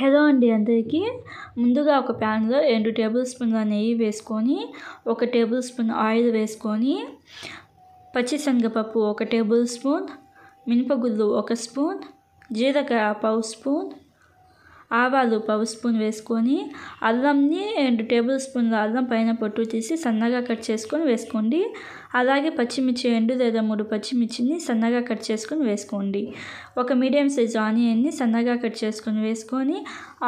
hello అండి అందరికీ ముందుగా ఒక ప్యాన్లో రెండు టేబుల్ స్పూన్ల నెయ్యి వేసుకొని ఒక టేబుల్ స్పూన్ ఆయిల్ వేసుకొని పచ్చిశనగపప్పు ఒక టేబుల్ స్పూన్ మినపగుళ్ళు ఒక స్పూన్ జీలకర్ర పావు స్పూన్ ఆవాలు పావు స్పూన్ వేసుకొని అల్లంని రెండు టేబుల్ స్పూన్ల అల్లం పైన పొట్టు తీసి సన్నగా కట్ చేసుకొని వేసుకోండి అలాగే పచ్చిమిర్చి రెండు లేదా మూడు పచ్చిమిర్చిని సన్నగా కట్ చేసుకొని వేసుకోండి ఒక మీడియం సైజు ఆనియన్ని సన్నగా కట్ చేసుకొని వేసుకొని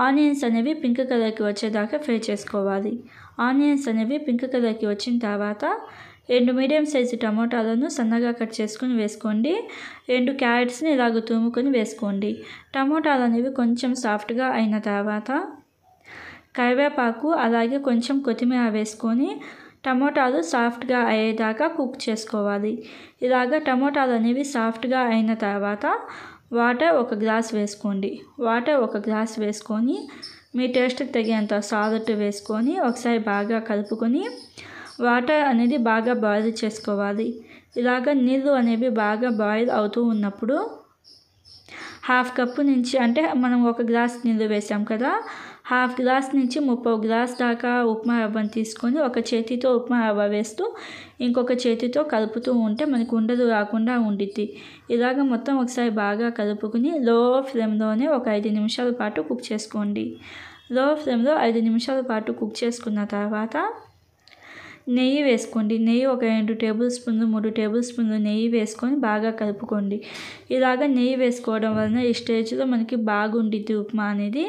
ఆనియన్స్ అనేవి పింక్ కలర్కి వచ్చేదాకా ఫ్రై చేసుకోవాలి ఆనియన్స్ అనేవి పింక్ కలర్కి వచ్చిన తర్వాత రెండు మీడియం సైజు టమోటాలను సన్నగా కట్ చేసుకొని వేసుకోండి రెండు క్యారెట్స్ని ఇలాగ తూముకొని వేసుకోండి టమోటాలు అనేవి కొంచెం సాఫ్ట్గా అయిన తర్వాత కరివేపాకు అలాగే కొంచెం కొత్తిమీర వేసుకొని టమోటాలు సాఫ్ట్గా అయ్యేదాకా కుక్ చేసుకోవాలి ఇలాగ టమోటాలు అనేవి సాఫ్ట్గా అయిన తర్వాత వాటర్ ఒక గ్లాస్ వేసుకోండి వాటర్ ఒక గ్లాస్ వేసుకొని మీ టేస్ట్కి తగినంత సాల్ట్ వేసుకొని ఒకసారి బాగా కలుపుకొని వాటర్ అనేది బాగా బాయిల్ చేసుకోవాలి ఇలాగ నీళ్ళు అనేవి బాగా బాయిల్ అవుతూ ఉన్నప్పుడు హాఫ్ కప్పు నుంచి అంటే మనం ఒక గ్లాస్ నీళ్ళు వేసాం కదా హాఫ్ గ్లాస్ నుంచి ముప్పై గ్లాస్ దాకా ఉప్మా రవ్వను తీసుకొని ఒక చేతితో ఉప్మా రవ్వ వేస్తూ ఇంకొక చేతితో కలుపుతూ ఉంటే మనకు ఉండదు రాకుండా ఉండిద్ది ఇలాగ మొత్తం ఒకసారి బాగా కలుపుకుని లో ఫ్లేమ్లోనే ఒక ఐదు నిమిషాల పాటు కుక్ చేసుకోండి లో ఫ్లేమ్లో ఐదు నిమిషాల పాటు కుక్ చేసుకున్న తర్వాత నెయ్యి వేసుకోండి నెయ్యి ఒక రెండు టేబుల్ స్పూన్లు మూడు టేబుల్ స్పూన్లు నెయ్యి వేసుకొని బాగా కలుపుకోండి ఇలాగ నెయ్యి వేసుకోవడం వలన ఈ స్టేజ్లో మనకి బాగుండిద్ది ఉప్మా అనేది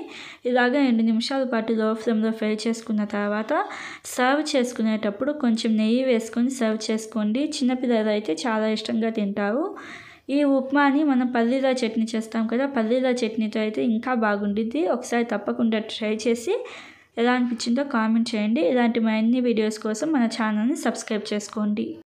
ఇలాగ రెండు నిమిషాల పాటు లో ఫ్లేమ్లో ఫ్రై చేసుకున్న తర్వాత సర్వ్ చేసుకునేటప్పుడు కొంచెం నెయ్యి వేసుకొని సర్వ్ చేసుకోండి చిన్నపిల్లలు అయితే చాలా ఇష్టంగా తింటారు ఈ ఉప్మాని మనం పల్లీల చట్నీ చేస్తాం కదా పల్లీల చట్నీతో అయితే ఇంకా బాగుండిద్ది ఒకసారి తప్పకుండా ట్రై చేసి ఎలా అనిపించిందో కామెంట్ చేయండి ఇలాంటి మరిన్ని వీడియోస్ కోసం మన ఛానల్ని సబ్స్క్రైబ్ చేసుకోండి